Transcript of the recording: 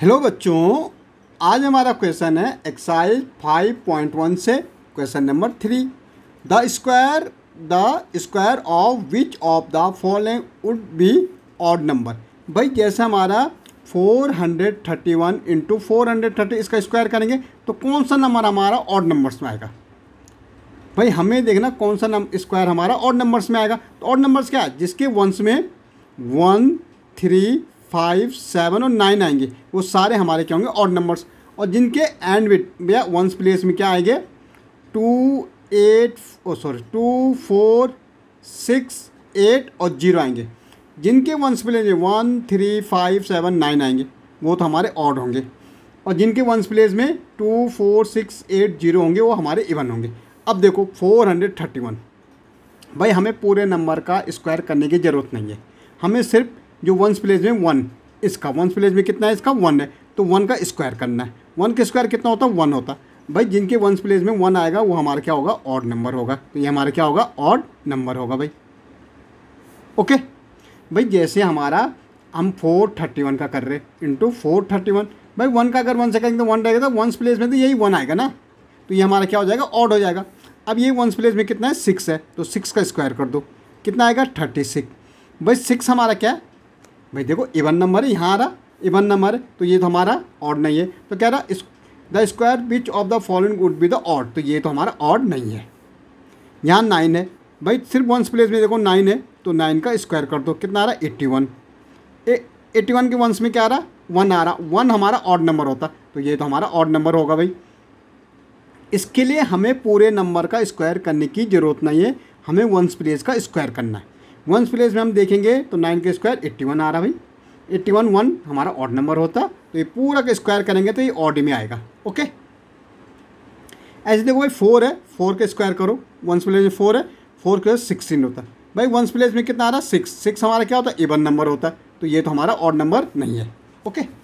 hello बच्चों आज हमारा क्वेश्चन है एक्साइज 5.1 से question number three the square the square of which of the following would be odd number भाई जैसे हमारा 431 hundred thirty one into four इसका स्क्वायर करेंगे तो कौन सा नंबर हमारा ऑड नंबर्स में आएगा भाई हमें देखना कौन सा नंबर स्क्वायर हमारा ऑड नंबर्स में आएगा तो ऑड नंबर्स क्या है जिसके वंस में वन थ्री फाइव सेवन और नाइन आएंगे वो सारे हमारे क्या होंगे और नंबर्स और जिनके एंड विथ भैया वंस प्लेस में क्या आएंगे two eight o sorry two four six eight और जीरो आएंगे जिनके वंस प्लेस में one three five seven nine आएंगे वो तो हमारे ऑड होंगे और जिनके वंस प्लेस में two four six eight zero होंगे वो हमारे इवन होंगे अब देखो फोर हंड्रेड थर्टी वन भाई हमें पूरे नंबर का स्क्वायर करने की ज़रूरत नहीं है हमें सिर्फ जो वंस प्लेस में वन इसका वंस प्लेस में कितना है इसका वन है तो वन का स्क्वायर करना है वन का स्क्वायर कितना होता है वन होता भाई जिनके वंस प्लेस में वन आएगा वो हमारा क्या होगा ऑड नंबर होगा तो ये हमारा क्या होगा ऑड नंबर होगा भाई ओके भाई जैसे हमारा हम फोर थर्टी वन का कर रहे इंटू फोर थर्टी वन भाई वन का अगर वन से करेंगे तो वन रहेगा तो वंस प्लेस में तो यही वन आएगा ना तो ये हमारा क्या हो जाएगा ऑड हो जाएगा अब ये वंस प्लेस में कितना है सिक्स है तो सिक्स का स्क्वायर कर दो कितना आएगा थर्टी सिक्स भाई सिक्स हमारा क्या है भाई देखो इवन नंबर है यहाँ आ रहा इवन नंबर तो ये तो हमारा ऑड नहीं है तो कह रहा the square which of the following would be the odd तो ये तो हमारा ऑड नहीं है यहाँ नाइन है भाई सिर्फ वंस प्लेस में देखो नाइन है तो नाइन का स्क्वायर कर दो कितना आ रहा है एट्टी वन एट्टी वन के वंस में क्या आ रहा वन आ रहा वन हमारा ऑड नंबर होता तो ये तो हमारा ऑड नंबर होगा भाई इसके लिए हमें पूरे नंबर का स्क्वायर करने की ज़रूरत नहीं है हमें वंस प्लेस का स्क्वायर करना है वंस प्लेस में हम देखेंगे तो नाइन के स्क्वायर एट्टी वन आ रहा भाई एट्टी वन वन हमारा ऑड नंबर होता तो ये पूरा का स्क्वायर करेंगे तो ये ऑड में आएगा ओके ऐसे देखो भाई फोर है फोर का स्क्वायर करो वंस प्लेस में फोर है फोर के सिक्सटीन होता भाई वंस प्लेस में कितना आ रहा है सिक्स सिक्स हमारा क्या होता है एवन नंबर होता है तो ये तो हमारा ऑड नंबर नहीं है ओके